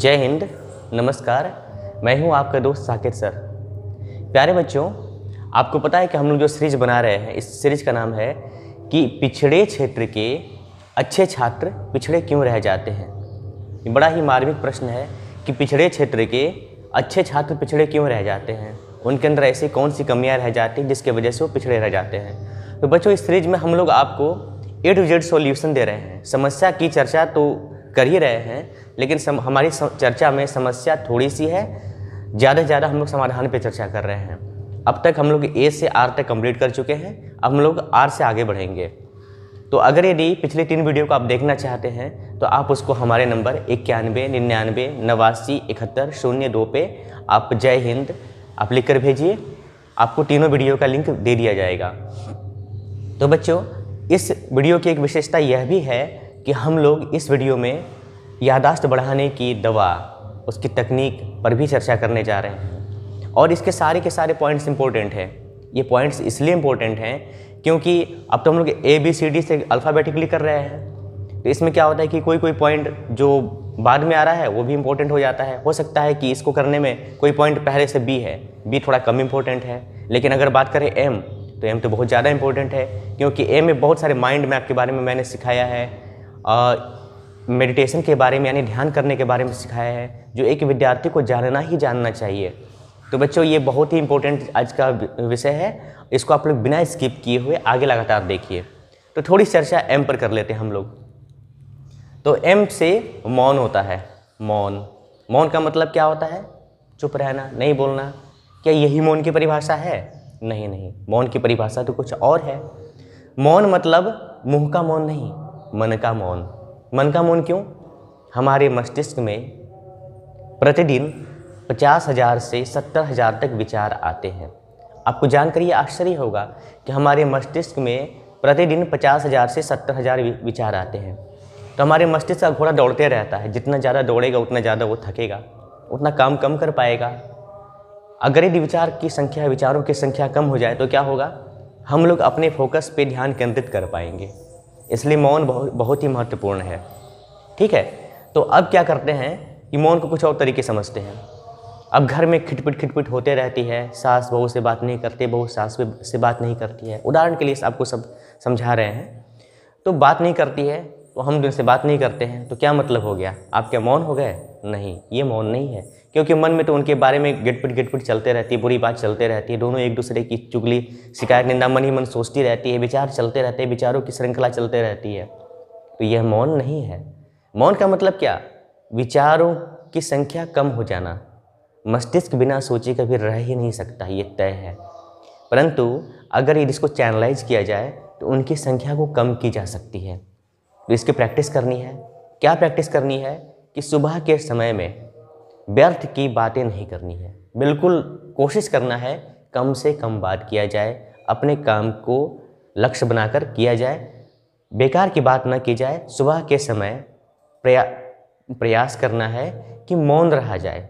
जय हिंद नमस्कार मैं हूं आपका दोस्त साकेत सर प्यारे बच्चों आपको पता है कि हम लोग जो सीरीज बना रहे हैं इस सीरीज का नाम है कि पिछड़े क्षेत्र के अच्छे छात्र पिछड़े क्यों रह जाते हैं बड़ा ही मार्मिक प्रश्न है कि पिछड़े क्षेत्र के अच्छे छात्र पिछड़े क्यों रह जाते हैं उनके अंदर ऐसी कौन सी कमियाँ रह जाती हैं जिसके वजह से वो पिछड़े रह जाते हैं तो बच्चों इस सीरीज में हम लोग आपको ए टू जेड सोल्यूशन दे रहे हैं समस्या की चर्चा तो कर ही रहे हैं लेकिन सम, हमारी सम, चर्चा में समस्या थोड़ी सी है ज़्यादा से ज़्यादा हम लोग समाधान पे चर्चा कर रहे हैं अब तक हम लोग ए से आर तक कंप्लीट कर चुके हैं अब हम लोग आर से आगे बढ़ेंगे तो अगर यदि पिछले तीन वीडियो को आप देखना चाहते हैं तो आप उसको हमारे नंबर इक्यानवे निन्यानवे नवासी इकहत्तर शून्य दो पे आप जय हिंद आप लिख कर भेजिए आपको तीनों वीडियो का लिंक दे दिया जाएगा तो बच्चों इस वीडियो की एक विशेषता यह भी है कि हम लोग इस वीडियो में यादाश्त बढ़ाने की दवा उसकी तकनीक पर भी चर्चा करने जा रहे हैं और इसके सारे के सारे पॉइंट्स इंपॉर्टेंट हैं ये पॉइंट्स इसलिए इम्पोर्टेंट हैं क्योंकि अब तो हम लोग ए बी सी डी से अल्फ़ाबेटिकली कर रहे हैं तो इसमें क्या होता है कि कोई कोई पॉइंट जो बाद में आ रहा है वो भी इम्पोर्टेंट हो जाता है हो सकता है कि इसको करने में कोई पॉइंट पहले से बी है बी थोड़ा कम इम्पोर्टेंट है लेकिन अगर बात करें एम तो एम तो बहुत ज़्यादा इम्पोर्टेंट है क्योंकि एम में बहुत सारे माइंड मैप के बारे में मैंने सिखाया है मेडिटेशन के बारे में यानी ध्यान करने के बारे में सिखाया है जो एक विद्यार्थी को जानना ही जानना चाहिए तो बच्चों ये बहुत ही इंपॉर्टेंट आज का विषय है इसको आप लोग बिना स्किप किए हुए आगे लगातार देखिए तो थोड़ी चर्चा एम पर कर लेते हैं हम लोग तो एम से मौन होता है मौन मौन का मतलब क्या होता है चुप रहना नहीं बोलना क्या यही मौन की परिभाषा है नहीं नहीं मौन की परिभाषा तो कुछ और है मौन मतलब मुंह का मौन नहीं मन का मौन मन का मौन क्यों हमारे मस्तिष्क में प्रतिदिन पचास हज़ार से सत्तर हज़ार तक विचार आते हैं आपको जानकर ये आश्चर्य होगा कि हमारे मस्तिष्क में प्रतिदिन पचास हज़ार से सत्तर हज़ार विचार आते हैं तो हमारे मस्तिष्क का घोड़ा दौड़ते रहता है जितना ज़्यादा दौड़ेगा उतना ज़्यादा वो थकेगा उतना काम कम कर पाएगा अगर यदि विचार की संख्या विचारों की संख्या कम हो जाए तो क्या होगा हम लोग अपने फोकस पे ध्यान केंद्रित कर पाएंगे इसलिए मौन बहुत बहुत ही महत्वपूर्ण है ठीक है तो अब क्या करते हैं कि मौन को कुछ और तरीके समझते हैं अब घर में खिटपिट खिटपिट होते रहती है सास बहू से बात नहीं करते बहू सास से बात नहीं करती है उदाहरण के लिए आपको सब समझा रहे हैं तो बात नहीं करती है तो हम उनसे बात नहीं करते हैं तो क्या मतलब हो गया आप क्या मौन हो गए नहीं ये मौन नहीं है क्योंकि मन में तो उनके बारे में गिटपिट गिटपिट चलते रहती है बुरी बात चलते रहती है दोनों एक दूसरे की चुगली शिकायत निंदा मन ही मन सोचती रहती है विचार चलते रहते हैं विचारों की श्रृंखला चलते रहती है तो यह मौन नहीं है मौन का मतलब क्या विचारों की संख्या कम हो जाना मस्तिष्क बिना सोचे कभी रह ही नहीं सकता ये तय है परंतु अगर इसको चैनलाइज किया जाए तो उनकी संख्या को कम की जा सकती है तो इसकी प्रैक्टिस करनी है क्या प्रैक्टिस करनी है कि सुबह के समय में व्यर्थ की बातें नहीं करनी है बिल्कुल कोशिश करना है कम से कम बात किया जाए अपने काम को लक्ष्य बनाकर किया जाए बेकार की बात ना की जाए सुबह के समय प्रया प्रयास करना है कि मौन रहा जाए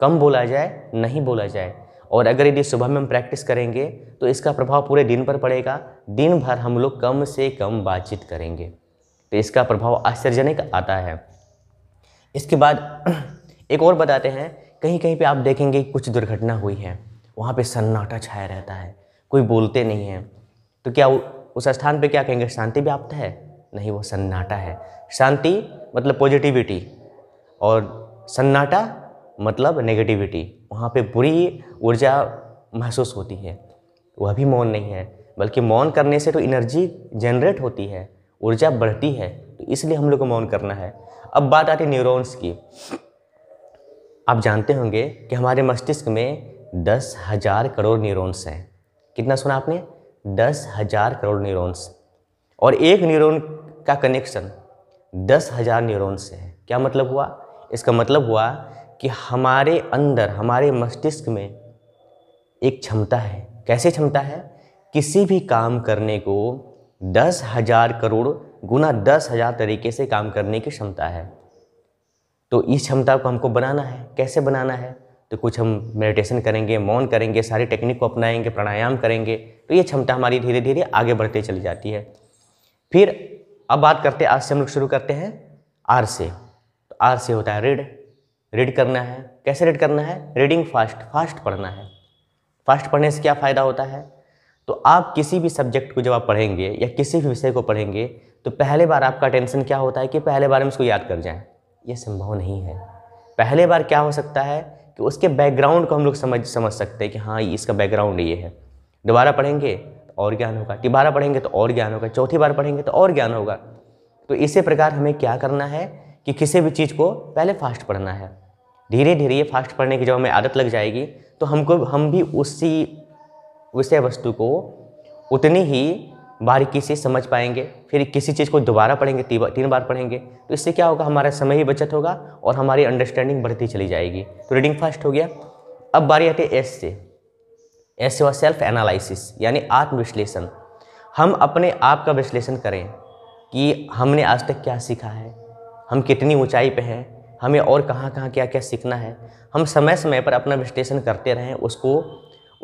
कम बोला जाए नहीं बोला जाए और अगर यदि सुबह में हम प्रैक्टिस करेंगे तो इसका प्रभाव पूरे दिन पर पड़ेगा दिन भर हम लोग कम से कम बातचीत करेंगे तो इसका प्रभाव आश्चर्यजनक आता है इसके बाद एक और बताते हैं कहीं कहीं पे आप देखेंगे कुछ दुर्घटना हुई है वहाँ पे सन्नाटा छाया रहता है कोई बोलते नहीं हैं तो क्या उस स्थान पे क्या कहेंगे शांति व्याप्त है नहीं वो सन्नाटा है शांति मतलब पॉजिटिविटी और सन्नाटा मतलब नेगेटिविटी वहाँ पे बुरी ऊर्जा महसूस होती है वह भी मौन नहीं है बल्कि मौन करने से तो एनर्जी जनरेट होती है ऊर्जा बढ़ती है तो इसलिए हम लोग को मौन करना है अब बात आती है न्यूरॉन्स की आप जानते होंगे कि हमारे मस्तिष्क में दस हज़ार करोड़ न्यूरॉन्स हैं कितना सुना आपने दस हज़ार करोड़ न्यूरॉन्स और एक न्यूरॉन का कनेक्शन दस हज़ार न्यूरॉन है क्या मतलब हुआ इसका मतलब हुआ कि हमारे अंदर हमारे मस्तिष्क में एक क्षमता है कैसे क्षमता है किसी भी काम करने को दस हज़ार करोड़ गुना दस हज़ार तरीके से काम करने की क्षमता है तो इस क्षमता को हमको बनाना है कैसे बनाना है तो कुछ हम मेडिटेशन करेंगे मौन करेंगे सारी टेक्निक को अपनाएंगे प्राणायाम करेंगे तो ये क्षमता हमारी धीरे धीरे आगे बढ़ते चली जाती है फिर अब बात करते हैं आज से हम लोग शुरू करते हैं आर से तो आर से होता है रीड रीड करना है कैसे रीड करना है रीडिंग फास्ट फास्ट पढ़ना है फास्ट पढ़ने से क्या फ़ायदा होता है तो आप किसी भी सब्जेक्ट को जब आप पढ़ेंगे या किसी भी विषय को पढ़ेंगे तो पहले बार आपका टेंशन क्या होता है कि पहले बार हम इसको याद कर जाएँ ये संभव नहीं है पहले बार क्या हो सकता है कि उसके बैकग्राउंड को हम लोग समझ समझ सकते हैं कि हाँ इसका बैकग्राउंड ये है दोबारा पढ़ेंगे तो और ज्ञान होगा तिबारा पढ़ेंगे तो और ज्ञान होगा चौथी बार पढ़ेंगे तो और ज्ञान होगा तो इसी प्रकार हमें क्या करना है कि किसी भी चीज़ को पहले फास्ट पढ़ना है धीरे धीरे ये फास्ट पढ़ने की जब हमें आदत लग जाएगी तो हमको हम भी उसी विषय वस्तु को उतनी ही बारीकी से समझ पाएंगे फिर किसी चीज़ को दोबारा पढ़ेंगे तीन बार पढ़ेंगे तो इससे क्या होगा हमारा समय ही बचत होगा और हमारी अंडरस्टैंडिंग बढ़ती चली जाएगी तो रीडिंग फास्ट हो गया अब बारी आती है एस से एस से सेल्फ एनालिसिस यानी आत्मविश्लेषण हम अपने आप का विश्लेषण करें कि हमने आज तक क्या सीखा है हम कितनी ऊंचाई पे हैं हमें और कहाँ कहाँ क्या क्या सीखना है हम समय समय पर अपना विश्लेषण करते रहें उसको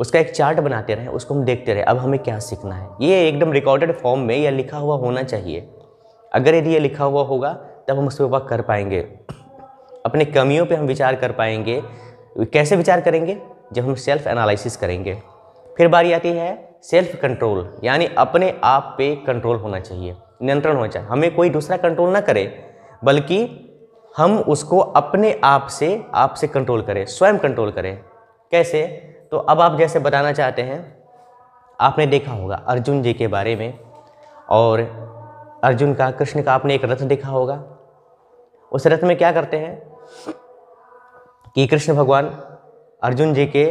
उसका एक चार्ट बनाते रहें उसको हम देखते रहें अब हमें क्या सीखना है ये एकदम रिकॉर्डेड फॉर्म में या लिखा हुआ होना चाहिए अगर यदि ये लिखा हुआ होगा तब हम उस पर वर्क कर पाएंगे अपने कमियों पे हम विचार कर पाएंगे कैसे विचार करेंगे जब हम सेल्फ एनालिसिस करेंगे फिर बारी आती है सेल्फ कंट्रोल यानी अपने आप पे कंट्रोल होना चाहिए नियंत्रण होना चाहिए हमें कोई दूसरा कंट्रोल ना करे बल्कि हम उसको अपने आप से आप से कंट्रोल करें स्वयं कंट्रोल करें कैसे तो अब आप जैसे बताना चाहते हैं आपने देखा होगा अर्जुन जी के बारे में और अर्जुन का कृष्ण का आपने एक रथ देखा होगा उस रथ में क्या करते हैं कि कृष्ण भगवान अर्जुन जी के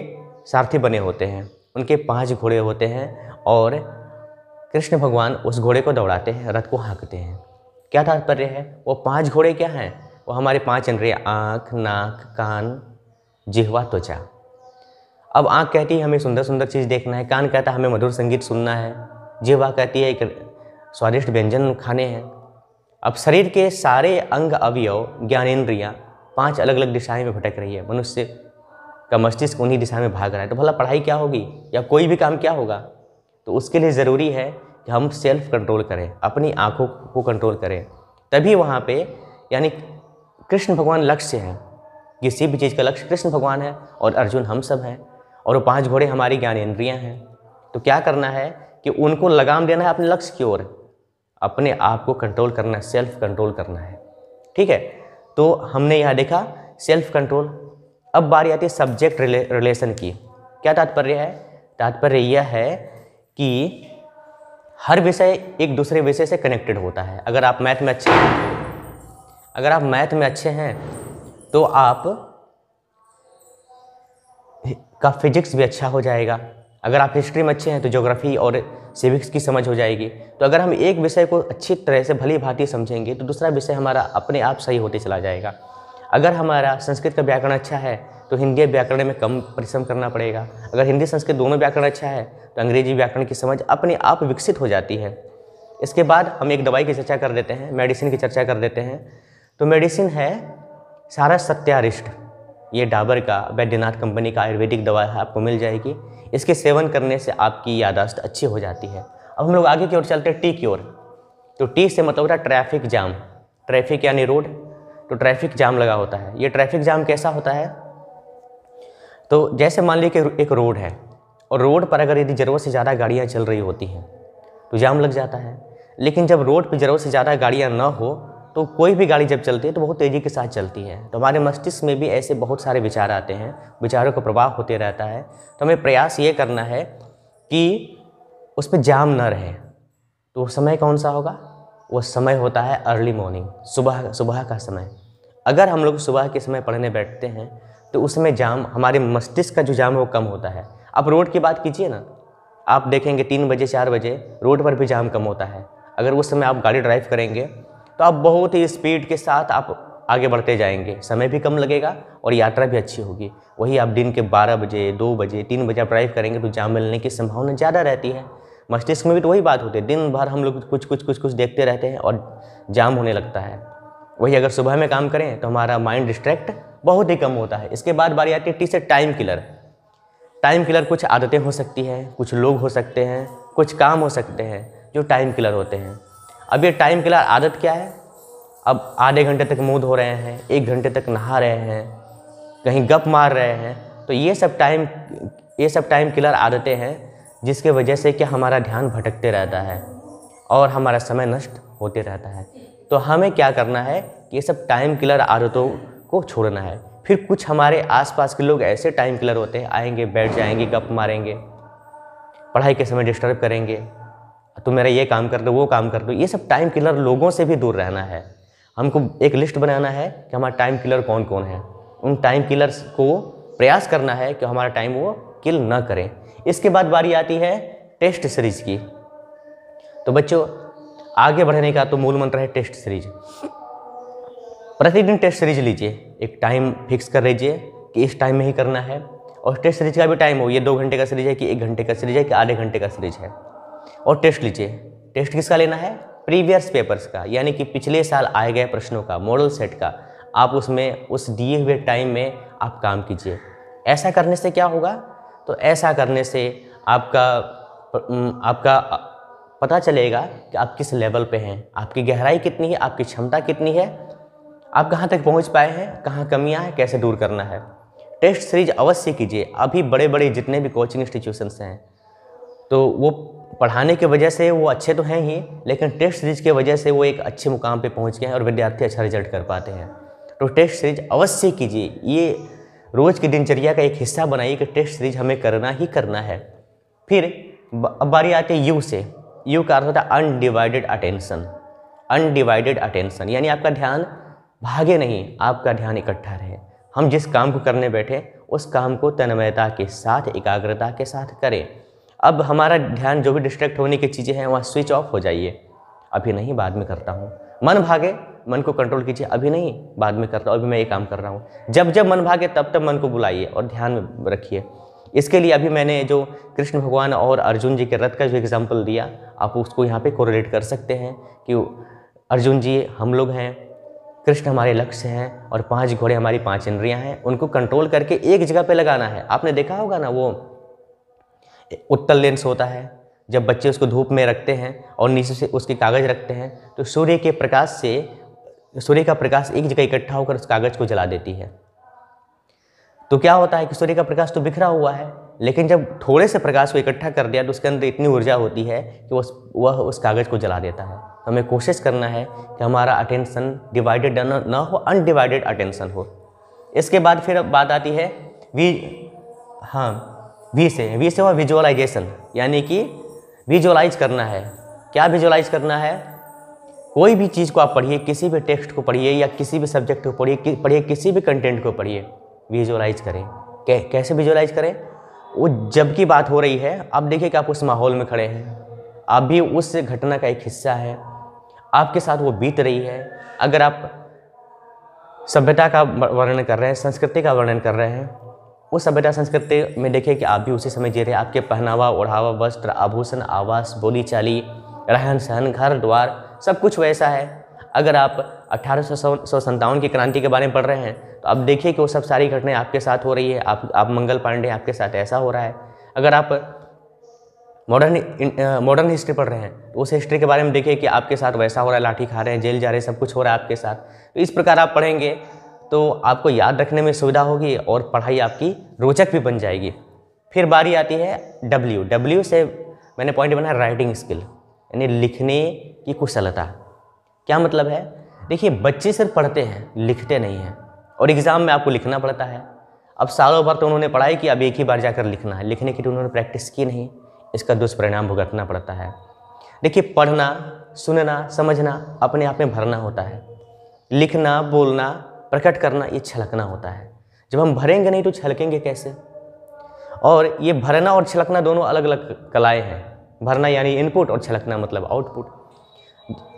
सारथी बने होते हैं उनके पांच घोड़े होते हैं और कृष्ण भगवान उस घोड़े को दौड़ाते हैं रथ को हाँकते हैं क्या तात्पर्य है वो पांच घोड़े क्या हैं वो हमारे पांच इंद्रिय आँख नाक कान जिहवा त्वचा अब आँख कहती है हमें सुंदर सुंदर चीज़ देखना है कान कहता है हमें मधुर संगीत सुनना है जीवा कहती है एक स्वादिष्ट व्यंजन खाने हैं अब शरीर के सारे अंग अवयव ज्ञानेन्द्रियाँ पांच अलग अलग दिशाएं में भटक रही है मनुष्य का मस्तिष्क उन्हीं दिशा में भाग रहा है तो भला पढ़ाई क्या होगी या कोई भी काम क्या होगा तो उसके लिए ज़रूरी है कि हम सेल्फ कंट्रोल करें अपनी आँखों को कंट्रोल करें तभी वहाँ पे यानी कृष्ण भगवान लक्ष्य हैं किसी भी चीज़ का लक्ष्य कृष्ण भगवान है और अर्जुन हम सब हैं और वो पाँच घोड़े हमारी ज्ञानेन्द्रियाँ हैं तो क्या करना है कि उनको लगाम देना है अपने लक्ष्य की ओर अपने आप को कंट्रोल करना है सेल्फ कंट्रोल करना है ठीक है तो हमने यहाँ देखा सेल्फ कंट्रोल अब बारी आती है सब्जेक्ट रिले, रिलेशन की क्या तात्पर्य है तात्पर्य यह है कि हर विषय एक दूसरे विषय से कनेक्टेड होता है अगर आप मैथ में अच्छे हैं अगर आप मैथ में अच्छे हैं तो आप का फिजिक्स भी अच्छा हो जाएगा अगर आप हिस्ट्री में अच्छे हैं तो ज्योग्राफी और सिविक्स की समझ हो जाएगी तो अगर हम एक विषय को अच्छी तरह से भली भांति समझेंगे तो दूसरा विषय हमारा अपने आप सही होते चला जाएगा अगर हमारा संस्कृत का व्याकरण अच्छा है तो हिंदी व्याकरण में कम परिश्रम करना पड़ेगा अगर हिंदी संस्कृत दोनों व्याकरण अच्छा है तो अंग्रेजी व्याकरण की समझ अपने आप विकसित हो जाती है इसके बाद हम एक दवाई की चर्चा कर देते हैं मेडिसिन की चर्चा कर देते हैं तो मेडिसिन है सारा सत्यारिष्ट ये डाबर का बैद्यनाथ कंपनी का आयुर्वेदिक दवा है आपको मिल जाएगी इसके सेवन करने से आपकी यादाश्त अच्छी हो जाती है अब हम लोग आगे की ओर चलते हैं टी की ओर तो टी से मतलब होता ट्रैफिक जाम ट्रैफिक यानी रोड तो ट्रैफिक जाम लगा होता है ये ट्रैफिक जाम कैसा होता है तो जैसे मान लीजिए कि एक रोड है और रोड पर अगर यदि ज़रूरत से ज़्यादा गाड़ियाँ चल रही होती हैं तो जाम लग जाता है लेकिन जब रोड पर ज़रूरत से ज़्यादा गाड़ियाँ ना हो तो कोई भी गाड़ी जब चलती है तो बहुत तेज़ी के साथ चलती है तो हमारे मस्तिष्क में भी ऐसे बहुत सारे विचार आते हैं विचारों का प्रभाव होते रहता है तो हमें प्रयास ये करना है कि उस पर जाम न रहे तो समय कौन सा होगा वो समय होता है अर्ली मॉर्निंग सुबह सुबह का समय अगर हम लोग सुबह के समय पढ़ने बैठते हैं तो उसमें जाम हमारे मस्तिष्क का जो जाम है वो कम होता है आप रोड की बात कीजिए ना आप देखेंगे तीन बजे चार बजे रोड पर भी जाम कम होता है अगर उस समय आप गाड़ी ड्राइव करेंगे तो आप बहुत ही स्पीड के साथ आप आगे बढ़ते जाएंगे समय भी कम लगेगा और यात्रा भी अच्छी होगी वही आप दिन के 12 बजे 2 बजे 3 बजे आप ड्राइव करेंगे तो जाम मिलने की संभावना ज़्यादा रहती है मस्तिष्क में भी तो वही बात होती है दिन भर हम लोग कुछ कुछ कुछ कुछ देखते रहते हैं और जाम होने लगता है वही अगर सुबह में काम करें तो हमारा माइंड डिस्ट्रैक्ट बहुत ही कम होता है इसके बाद बारी आती है टी से टाइम किलर टाइम किलर कुछ आदतें हो सकती हैं कुछ लोग हो सकते हैं कुछ काम हो सकते हैं जो टाइम किलर होते हैं अब ये टाइम के लिए आदत क्या है अब आधे घंटे तक मुँह हो रहे हैं एक घंटे तक नहा रहे हैं कहीं गप मार रहे हैं तो ये सब टाइम ये सब टाइम किलर आदतें हैं जिसके वजह से कि हमारा ध्यान भटकते रहता है और हमारा समय नष्ट होते रहता है तो हमें क्या करना है कि ये सब टाइम किलर आदतों को छोड़ना है फिर कुछ हमारे आसपास के लोग ऐसे टाइम किलर होते हैं आएंगे बैठ जाएंगे गप मारेंगे पढ़ाई के समय डिस्टर्ब करेंगे तुम मेरा ये काम कर दो वो काम कर दो ये सब टाइम किलर लोगों से भी दूर रहना है हमको एक लिस्ट बनाना है कि हमारा टाइम किलर कौन कौन है उन टाइम किलर्स को प्रयास करना है कि हमारा टाइम वो किल ना करें इसके बाद बारी आती है टेस्ट सीरीज की तो बच्चों आगे बढ़ने का तो मूल मंत्र है टेस्ट सीरीज प्रतिदिन टेस्ट सीरीज लीजिए एक टाइम फिक्स कर लीजिए कि इस टाइम में ही करना है और टेस्ट सीरीज का भी टाइम हो ये दो घंटे का सीरीज है कि एक घंटे का सीरीज है कि आधे घंटे का सीरीज है और टेस्ट लीजिए टेस्ट किसका लेना है प्रीवियस पेपर्स का यानी कि पिछले साल आए गए प्रश्नों का मॉडल सेट का आप उसमें उस दिए हुए टाइम में आप काम कीजिए ऐसा करने से क्या होगा तो ऐसा करने से आपका आपका पता चलेगा कि आप किस लेवल पे हैं आपकी गहराई कितनी है आपकी क्षमता कितनी है आप कहाँ तक पहुँच पाए हैं कहाँ कमियाँ हैं कैसे दूर करना है टेस्ट सीरीज अवश्य कीजिए अभी बड़े बड़े जितने भी कोचिंग इंस्टीट्यूशन हैं तो वो पढ़ाने की वजह से वो अच्छे तो हैं ही लेकिन टेस्ट सीरीज की वजह से वो एक अच्छे मुकाम पे पहुंच गए हैं और विद्यार्थी अच्छा रिजल्ट कर पाते हैं तो टेस्ट सीरीज अवश्य कीजिए ये रोज़ की दिनचर्या का एक हिस्सा बनाइए कि टेस्ट सीरीज हमें करना ही करना है फिर अब बारी आती है यू से यू का अर्थ होता है अनडिवाइडेड अटेंशन अनडिवाइडेड अटेंशन यानी आपका ध्यान भागे नहीं आपका ध्यान इकट्ठा रहे हम जिस काम को करने बैठे उस काम को तन्मयता के साथ एकाग्रता के साथ करें अब हमारा ध्यान जो भी डिस्ट्रैक्ट होने की चीज़ें हैं वहाँ स्विच ऑफ हो जाइए अभी नहीं बाद में करता हूँ मन भागे मन को कंट्रोल कीजिए अभी नहीं बाद में करता हूँ अभी मैं ये काम कर रहा हूँ जब जब मन भागे तब तब मन को बुलाइए और ध्यान में रखिए इसके लिए अभी मैंने जो कृष्ण भगवान और अर्जुन जी के रथ का जो एग्ज़ाम्पल दिया आप उसको यहाँ पर कोरिलेट कर सकते हैं कि अर्जुन जी हम लोग हैं कृष्ण हमारे लक्ष्य हैं और पांच घोड़े हमारी पांच इंद्रियां हैं उनको कंट्रोल करके एक जगह पे लगाना है आपने देखा होगा ना वो उत्तल लेंस होता है जब बच्चे उसको धूप में रखते हैं और नीचे से उसके कागज़ रखते हैं तो सूर्य के प्रकाश से सूर्य का प्रकाश एक जगह इकट्ठा होकर उस कागज़ को जला देती है तो क्या होता है कि सूर्य का प्रकाश तो बिखरा हुआ है लेकिन जब थोड़े से प्रकाश को इकट्ठा कर दिया तो उसके अंदर इतनी ऊर्जा होती है कि वह वह उस कागज़ को जला देता है हमें कोशिश करना है कि हमारा अटेंशन डिवाइडेड ना हो अनडिवाइडेड अटेंशन हो इसके बाद फिर बात आती है वी हाँ वी से वी से हुआ विजुअलाइजेशन यानी कि विजुअलाइज करना है क्या विजुअलाइज करना है कोई भी चीज़ को आप पढ़िए किसी भी टेक्स्ट को पढ़िए या किसी भी सब्जेक्ट को पढ़िए कि, पढ़िए किसी भी कंटेंट को पढ़िए विजुअलाइज करें कै, कैसे विजुअलाइज करें वो जब की बात हो रही है आप देखिए कि आप उस माहौल में खड़े हैं आप भी उस घटना का एक हिस्सा है आपके साथ वो बीत रही है अगर आप सभ्यता का वर्णन कर रहे हैं संस्कृति का वर्णन कर रहे हैं वो सभ्यता संस्कृति में देखें कि आप भी उसी समय जी रहे आपके पहनावा ओढ़ावा वस्त्र आभूषण आवास बोली चाली रहन सहन घर द्वार सब कुछ वैसा है अगर आप अट्ठारह सौ की क्रांति के बारे में पढ़ रहे हैं तो आप देखिए कि वो सब सारी घटनाएं आपके साथ हो रही है आप आप मंगल पांडे आपके साथ ऐसा हो रहा है अगर आप मॉडर्न मॉडर्न हिस्ट्री पढ़ रहे हैं तो उस हिस्ट्री के बारे में देखिए कि आपके साथ वैसा हो रहा है लाठी खा रहे हैं जेल जा रहे हैं सब कुछ हो रहा है आपके साथ तो इस प्रकार आप पढ़ेंगे तो आपको याद रखने में सुविधा होगी और पढ़ाई आपकी रोचक भी बन जाएगी फिर बारी आती है डब्ल्यू डब्ल्यू से मैंने पॉइंट बनाया राइटिंग स्किल यानी लिखने की कुशलता क्या मतलब है देखिए बच्चे सिर्फ पढ़ते हैं लिखते नहीं हैं और एग्ज़ाम में आपको लिखना पड़ता है अब सालों भर तो उन्होंने पढ़ाई की अब एक ही बार जाकर लिखना है लिखने की तो उन्होंने प्रैक्टिस की नहीं इसका दुष्परिणाम भुगतना पड़ता है देखिए पढ़ना सुनना समझना अपने आप में भरना होता है लिखना बोलना प्रकट करना ये छलकना होता है जब हम भरेंगे नहीं तो छलकेंगे कैसे और ये भरना और छलकना दोनों अलग अलग कलाएँ हैं भरना यानी इनपुट और छलकना मतलब आउटपुट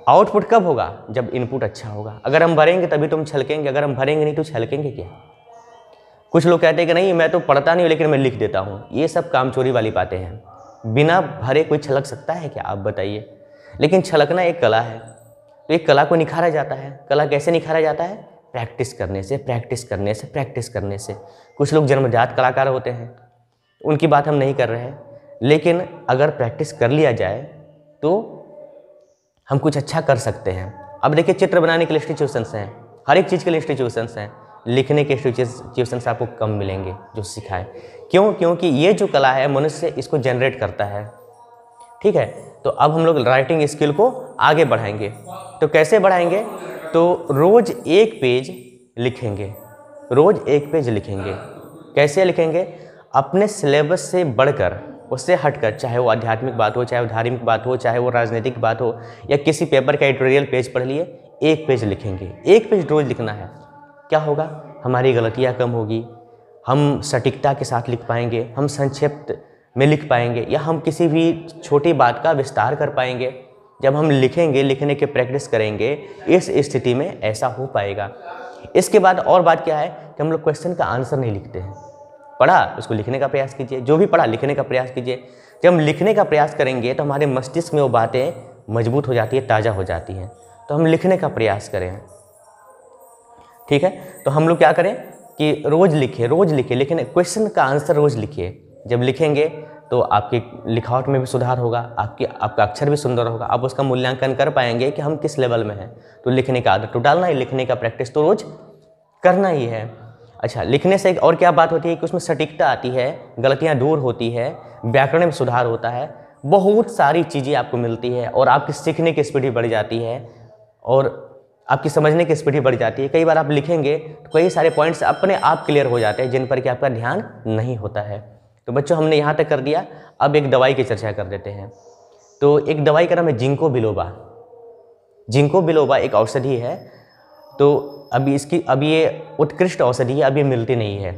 आउटपुट कब होगा जब इनपुट अच्छा होगा अगर हम भरेंगे तभी तो हम छलकेंगे अगर हम भरेंगे नहीं तो छलकेंगे क्या कुछ लोग कहते हैं कि नहीं मैं तो पढ़ता नहीं लेकिन मैं लिख देता हूँ ये सब काम चोरी वाली बातें हैं बिना भरे कोई छलक सकता है क्या आप बताइए लेकिन छलकना एक कला है तो एक कला को निखारा जाता है कला कैसे निखारा जाता है प्रैक्टिस करने से प्रैक्टिस करने से प्रैक्टिस करने से कुछ लोग जन्मजात कलाकार होते हैं उनकी बात हम नहीं कर रहे हैं लेकिन अगर प्रैक्टिस कर लिया जाए तो हम कुछ अच्छा कर सकते हैं अब देखिए चित्र बनाने के लिए इंस्टीट्यूशंस हैं हर एक चीज़ के लिए इंस्टीट्यूशंस हैं लिखने के इंस्टीट्यूशंस आपको कम मिलेंगे जो सिखाए क्यों क्योंकि ये जो कला है मनुष्य इसको जनरेट करता है ठीक है तो अब हम लोग राइटिंग स्किल को आगे बढ़ाएंगे तो कैसे बढ़ाएंगे तो रोज़ एक पेज लिखेंगे रोज़ एक पेज लिखेंगे कैसे लिखेंगे अपने सिलेबस से बढ़कर उससे हटकर चाहे वो आध्यात्मिक बात हो चाहे वो धार्मिक बात हो चाहे वो राजनीतिक बात हो या किसी पेपर का एडिटोरियल पेज पढ़ लिए एक पेज लिखेंगे एक पेज रोज़ लिखना है क्या होगा हमारी गलतियाँ कम होगी हम सटीकता के साथ लिख पाएंगे हम संक्षिप्त में लिख पाएंगे या हम किसी भी छोटी बात का विस्तार कर पाएंगे जब हम लिखेंगे लिखने के प्रैक्टिस करेंगे इस स्थिति में ऐसा हो पाएगा इसके बाद और बात क्या है कि हम लोग क्वेश्चन का आंसर नहीं लिखते हैं पढ़ा उसको लिखने का प्रयास कीजिए जो भी पढ़ा लिखने का प्रयास कीजिए जब हम लिखने का प्रयास करेंगे तो हमारे मस्तिष्क में वो बातें मजबूत हो जाती है ताज़ा हो जाती हैं तो हम लिखने का प्रयास करें ठीक है तो हम लोग क्या करें कि रोज़ लिखें रोज़ लिखें लिखने क्वेश्चन का आंसर रोज़ लिखिए जब लिखेंगे तो आपकी लिखावट में भी सुधार होगा आपकी आपका अक्षर भी सुंदर होगा आप उसका मूल्यांकन कर पाएंगे कि हम किस लेवल में हैं तो लिखने का आदत तो डालना ही लिखने का प्रैक्टिस तो रोज़ करना ही है अच्छा लिखने से एक और क्या बात होती है कि उसमें सटीकता आती है गलतियाँ दूर होती है व्याकरण में सुधार होता है बहुत सारी चीज़ें आपको मिलती है और आपकी सीखने की स्पीड भी बढ़ जाती है और आपकी समझने की स्पीड भी बढ़ जाती है कई बार आप लिखेंगे तो कई सारे पॉइंट्स अपने आप क्लियर हो जाते हैं जिन पर कि आपका ध्यान नहीं होता है तो बच्चों हमने यहाँ तक कर दिया अब एक दवाई की चर्चा कर देते हैं तो एक दवाई का नाम है जिंको बिलोबा जिंको बिलोबा एक औषधि है तो अभी इसकी अभी ये उत्कृष्ट औषधि है अभी मिलती नहीं है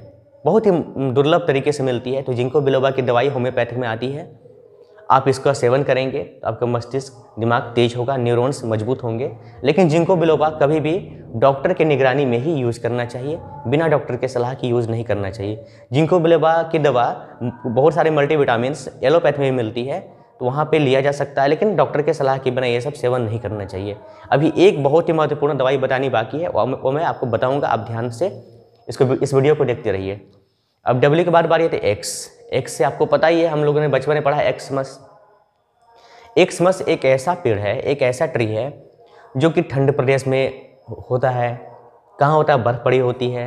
बहुत ही दुर्लभ तरीके से मिलती है तो जिंको बिलोबा की दवाई होम्योपैथिक में आती है आप इसका सेवन करेंगे तो आपका मस्तिष्क दिमाग तेज होगा न्यूरोन्स मजबूत होंगे लेकिन जिनको बिलोबा कभी भी डॉक्टर के निगरानी में ही यूज़ करना चाहिए बिना डॉक्टर के सलाह की यूज़ नहीं करना चाहिए जिनको बिलोबा की दवा बहुत सारे मल्टीविटामिन एलोपैथ में मिलती है तो वहाँ पर लिया जा सकता है लेकिन डॉक्टर के सलाह के बिना ये सब सेवन नहीं करना चाहिए अभी एक बहुत ही महत्वपूर्ण दवाई बतानी बाकी है वो मैं आपको बताऊँगा आप ध्यान से इसको इस वीडियो को देखते रहिए अब डब्ल्यू के बाद बारी है तो एक्स एक्स से आपको पता ही है हम लोगों ने बचपन में पढ़ा एक्समस एक्समस एक ऐसा पेड़ है एक ऐसा ट्री है जो कि ठंड प्रदेश में होता है कहाँ होता है बर्फ़ पड़ी होती है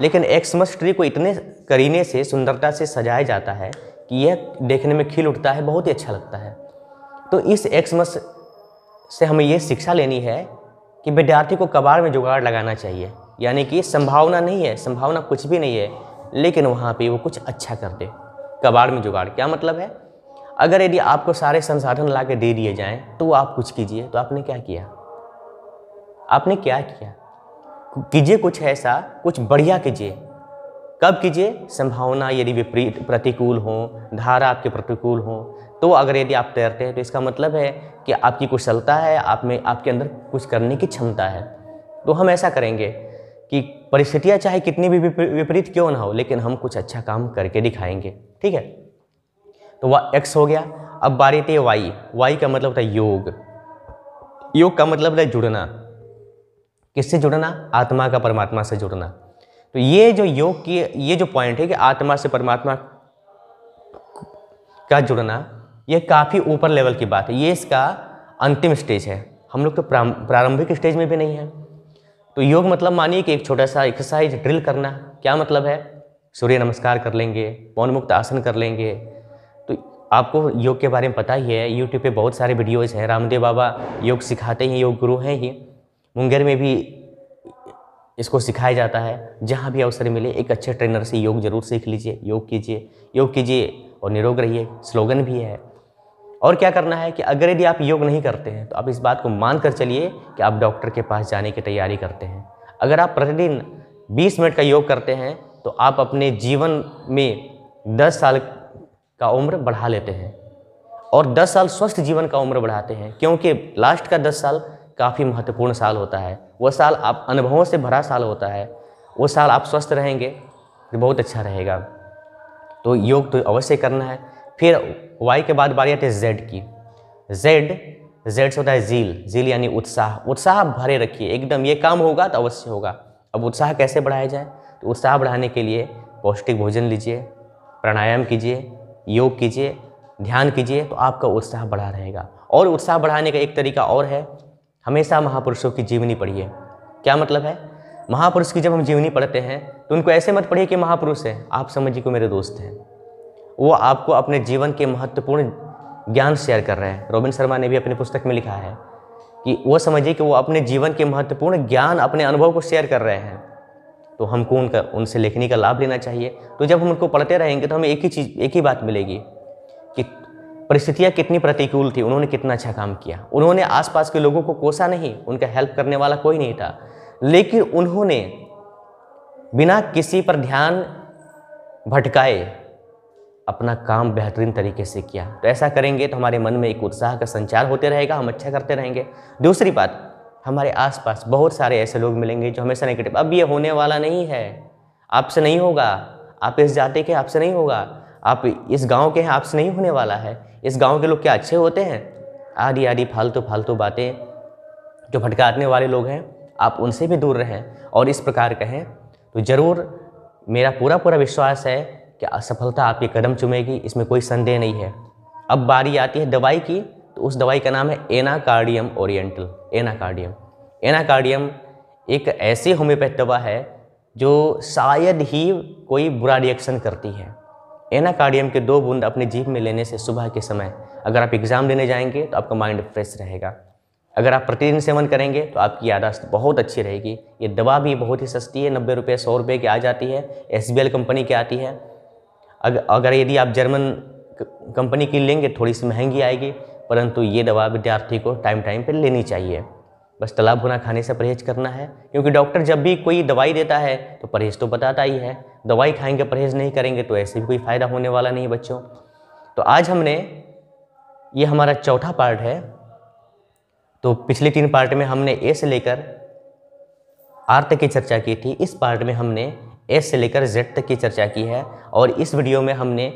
लेकिन एक्समस ट्री को इतने करीने से सुंदरता से सजाया जाता है कि यह देखने में खिल उठता है बहुत ही अच्छा लगता है तो इस एक्समस से हमें यह शिक्षा लेनी है कि विद्यार्थी को कबाड़ में जुगाड़ लगाना चाहिए यानी कि संभावना नहीं है संभावना कुछ भी नहीं है लेकिन वहाँ पे वो कुछ अच्छा कर दे कबाड़ में जुगाड़ क्या मतलब है अगर यदि आपको सारे संसाधन ला दे दिए जाएँ तो आप कुछ कीजिए तो आपने क्या किया आपने क्या किया कीजिए कुछ ऐसा कुछ बढ़िया कीजिए कब कीजिए संभावना यदि विपरीत प्रतिकूल हो धारा आपके प्रतिकूल हो तो अगर यदि आप तैरते हैं तो इसका मतलब है कि आपकी कुशलता है आप में आपके अंदर कुछ करने की क्षमता है तो हम ऐसा करेंगे कि परिस्थितियाँ चाहे कितनी भी विपरीत क्यों ना हो लेकिन हम कुछ अच्छा काम करके दिखाएंगे ठीक है तो वह एक्स हो गया अब बारी थी वाई वाई का मतलब था योग योग का मतलब था है जुड़ना किससे जुड़ना आत्मा का परमात्मा से जुड़ना तो ये जो योग की ये जो पॉइंट है कि आत्मा से परमात्मा का जुड़ना ये काफ़ी ऊपर लेवल की बात है ये इसका अंतिम स्टेज है हम लोग तो प्रारंभिक स्टेज में भी नहीं है तो योग मतलब मानिए कि एक छोटा सा एक्सरसाइज ड्रिल करना क्या मतलब है सूर्य नमस्कार कर लेंगे मौन मुक्त आसन कर लेंगे तो आपको योग के बारे में पता ही है यूट्यूब पे बहुत सारे वीडियोज़ हैं रामदेव बाबा योग सिखाते हैं योग गुरु हैं ही मुंगेर में भी इसको सिखाया जाता है जहाँ भी अवसर मिले एक अच्छे ट्रेनर से योग जरूर सीख लीजिए योग कीजिए योग कीजिए और निरोग रहिए स्लोगन भी है और क्या करना है कि अगर यदि आप योग नहीं करते हैं तो आप इस बात को मान कर चलिए कि आप डॉक्टर के पास जाने की तैयारी करते हैं अगर आप प्रतिदिन 20 मिनट का योग करते हैं तो आप अपने जीवन में 10 साल का उम्र बढ़ा लेते हैं और 10 साल स्वस्थ जीवन का उम्र बढ़ाते हैं क्योंकि लास्ट का 10 साल काफ़ी महत्वपूर्ण साल होता है वह साल आप अनुभवों से भरा साल होता है वो साल आप स्वस्थ रहेंगे तो बहुत अच्छा रहेगा तो योग तो अवश्य करना है फिर वाई के बाद बारी आती है जेड की जेड जेड से होता है झील झील यानी उत्साह उत्साह भरे रखिए एकदम ये काम होगा तो अवश्य होगा अब उत्साह कैसे बढ़ाया जाए तो उत्साह बढ़ाने के लिए पौष्टिक भोजन लीजिए प्राणायाम कीजिए योग कीजिए ध्यान कीजिए तो आपका उत्साह बढ़ा रहेगा और उत्साह बढ़ाने का एक तरीका और है हमेशा महापुरुषों की जीवनी पढ़िए क्या मतलब है महापुरुष की जब हम जीवनी पढ़ते हैं तो उनको ऐसे मत पढ़िए कि महापुरुष है आप समझिए कि मेरे दोस्त हैं वो आपको अपने जीवन के महत्वपूर्ण ज्ञान शेयर कर रहे हैं रोबिन शर्मा ने भी अपनी पुस्तक में लिखा है कि वो समझिए कि वो अपने जीवन के महत्वपूर्ण ज्ञान अपने अनुभव को शेयर कर रहे हैं तो हमको उनका उनसे लेखनी का लाभ लेना चाहिए तो जब हम उनको पढ़ते रहेंगे तो हमें एक ही चीज़ एक ही बात मिलेगी कि परिस्थितियाँ कितनी प्रतिकूल थी उन्होंने कितना अच्छा काम किया उन्होंने आसपास के लोगों को कोसा नहीं उनका हेल्प करने वाला कोई नहीं था लेकिन उन्होंने बिना किसी पर ध्यान भटकाए अपना काम बेहतरीन तरीके से किया तो ऐसा करेंगे तो हमारे मन में एक उत्साह का संचार होते रहेगा हम अच्छा करते रहेंगे दूसरी बात हमारे आसपास बहुत सारे ऐसे लोग मिलेंगे जो हमेशा नेगेटिव अब ये होने वाला नहीं है आपसे नहीं होगा आप इस जाति के आपसे नहीं होगा आप इस गांव के हैं आपसे नहीं होने वाला है इस गांव के लोग क्या अच्छे होते हैं आदि आदि फालतू फालतू बातें जो भटकाने वाले लोग हैं आप उनसे भी दूर रहें और इस प्रकार कहें तो ज़रूर मेरा पूरा पूरा विश्वास है कि असफलता आपकी कदम चुमेगी इसमें कोई संदेह नहीं है अब बारी आती है दवाई की तो उस दवाई का नाम है एनाकार्डियम ओरिएंटल एनाकार्डियम एनाकार्डियम एक ऐसी होम्योपैथ दवा है जो शायद ही कोई बुरा रिएक्शन करती है एनाकार्डियम के दो बूंद अपने जीप में लेने से सुबह के समय अगर आप एग्ज़ाम देने जाएंगे तो आपका माइंड फ्रेश रहेगा अगर आप प्रतिदिन सेवन करेंगे तो आपकी यादाश्त बहुत अच्छी रहेगी ये दवा भी बहुत ही सस्ती है नब्बे रुपये सौ रुपये की आ जाती है एस कंपनी की आती है अगर अगर यदि आप जर्मन कंपनी की लेंगे थोड़ी सी महंगी आएगी परंतु ये दवा विद्यार्थी को टाइम टाइम पर लेनी चाहिए बस तालाब भुना खाने से परहेज करना है क्योंकि डॉक्टर जब भी कोई दवाई देता है तो परहेज तो बताता ही है दवाई खाएंगे परहेज नहीं करेंगे तो ऐसे भी कोई फ़ायदा होने वाला नहीं बच्चों तो आज हमने ये हमारा चौथा पार्ट है तो पिछले तीन पार्ट में हमने ए से लेकर आर तक की चर्चा की थी इस पार्ट में हमने एस से लेकर जेड तक की चर्चा की है और इस वीडियो में हमने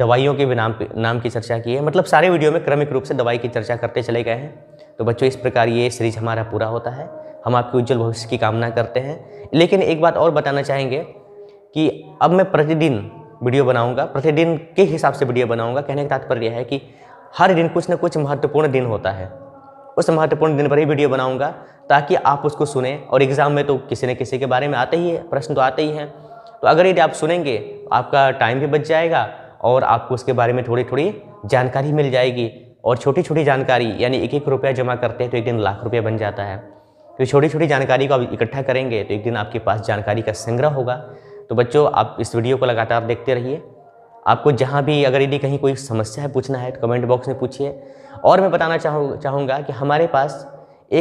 दवाइयों के भी नाम नाम की चर्चा की है मतलब सारे वीडियो में क्रमिक रूप से दवाई की चर्चा करते चले गए हैं तो बच्चों इस प्रकार ये सीरीज हमारा पूरा होता है हम आपके उज्जवल भविष्य की कामना करते हैं लेकिन एक बात और बताना चाहेंगे कि अब मैं प्रतिदिन वीडियो बनाऊंगा प्रतिदिन के हिसाब से वीडियो बनाऊंगा कहने का तात्पर्य है कि हर दिन कुछ ना कुछ महत्वपूर्ण दिन होता है उस महत्वपूर्ण दिन पर ही वीडियो बनाऊंगा ताकि आप उसको सुने और एग्ज़ाम में तो किसी न किसी के बारे में आते ही है प्रश्न तो आते ही हैं तो अगर यदि आप सुनेंगे आपका टाइम भी बच जाएगा और आपको उसके बारे में थोड़ी थोड़ी जानकारी मिल जाएगी और छोटी छोटी जानकारी यानी एक एक रुपया जमा करते हैं तो एक दिन लाख रुपया बन जाता है तो छोटी छोटी जानकारी को आप इकट्ठा करेंगे तो एक दिन आपके पास जानकारी का संग्रह होगा तो बच्चों आप इस वीडियो को लगातार देखते रहिए आपको जहाँ भी अगर यदि कहीं कोई समस्या है पूछना है तो कमेंट बॉक्स में पूछिए और मैं बताना चाहूँ चाहूँगा कि हमारे पास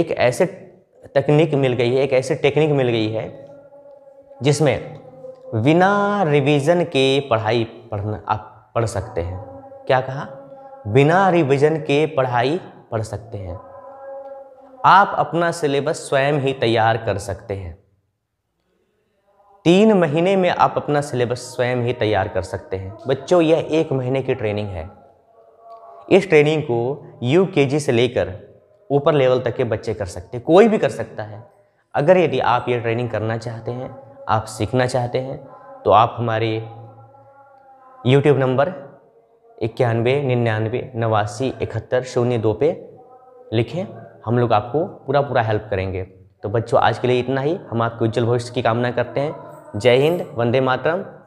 एक ऐसे तकनीक मिल गई है एक ऐसी टेक्निक मिल गई है जिसमें बिना रिवीजन के पढ़ाई पढ़ना आप पढ़ सकते हैं क्या कहा बिना रिवीजन के पढ़ाई पढ़ सकते हैं आप अपना सिलेबस स्वयं ही तैयार कर सकते हैं तीन महीने में आप अपना सिलेबस स्वयं ही तैयार कर सकते हैं बच्चों यह एक महीने की ट्रेनिंग है इस ट्रेनिंग को यू से लेकर ऊपर लेवल तक के बच्चे कर सकते हैं कोई भी कर सकता है अगर यदि आप ये ट्रेनिंग करना चाहते हैं आप सीखना चाहते हैं तो आप हमारे यूट्यूब नंबर इक्यानवे निन्यानवे नवासी इकहत्तर शून्य दो पे लिखें हम लोग आपको पूरा पूरा हेल्प करेंगे तो बच्चों आज के लिए इतना ही हम आपके उज्जवल भविष्य की कामना करते हैं जय हिंद वंदे मातरम